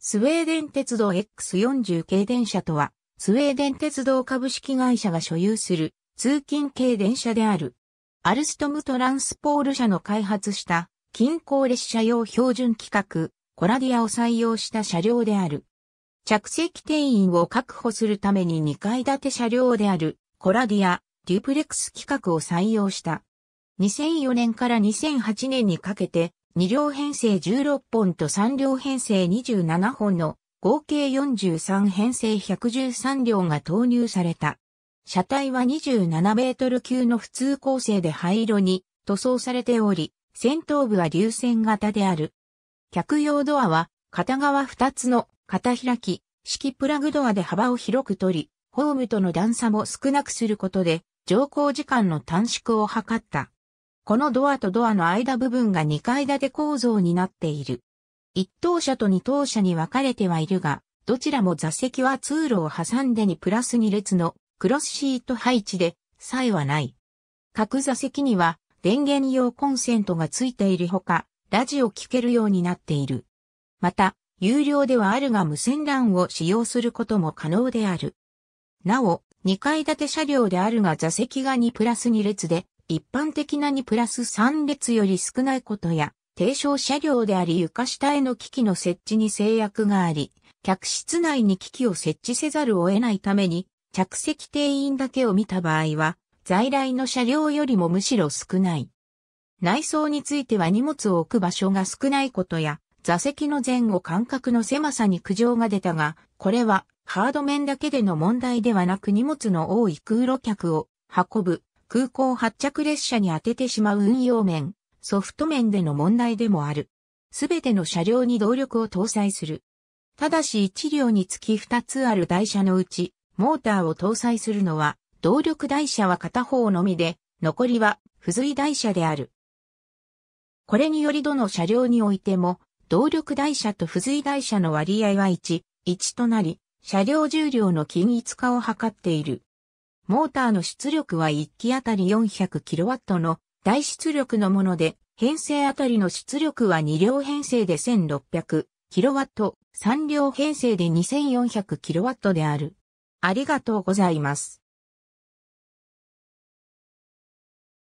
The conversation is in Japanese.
スウェーデン鉄道 X40 系電車とは、スウェーデン鉄道株式会社が所有する通勤系電車である。アルストムトランスポール社の開発した近郊列車用標準規格、コラディアを採用した車両である。着席定員を確保するために2階建て車両であるコラディア、デュプレックス規格を採用した。2004年から2008年にかけて2両編成16本と3両編成27本の合計43編成113両が投入された。車体は27メートル級の普通構成で灰色に塗装されており、先頭部は流線型である。客用ドアは片側2つの片開き、式プラグドアで幅を広く取り、ホームとの段差も少なくすることで、乗降時間の短縮を図った。このドアとドアの間部分が2階建て構造になっている。1等車と2等車に分かれてはいるが、どちらも座席は通路を挟んでにプラス2列のクロスシート配置で、差異はない。各座席には電源用コンセントがついているほか、ラジオ聴けるようになっている。また、有料ではあるが無線 LAN を使用することも可能である。なお、2階建て車両であるが座席が2プラス2列で、一般的なにプラス3列より少ないことや、低床車両であり床下への機器の設置に制約があり、客室内に機器を設置せざるを得ないために、着席定員だけを見た場合は、在来の車両よりもむしろ少ない。内装については荷物を置く場所が少ないことや、座席の前後間隔の狭さに苦情が出たが、これはハード面だけでの問題ではなく荷物の多い空路客を運ぶ空港発着列車に当ててしまう運用面、ソフト面での問題でもある。すべての車両に動力を搭載する。ただし1両につき2つある台車のうち、モーターを搭載するのは、動力台車は片方のみで、残りは付随台車である。これによりどの車両においても、動力台車と付随台車の割合は1、1となり、車両重量の均一化を図っている。モーターの出力は1機あたり 400kW の大出力のもので、編成あたりの出力は2両編成で 1600kW、3両編成で 2400kW である。ありがとうございます。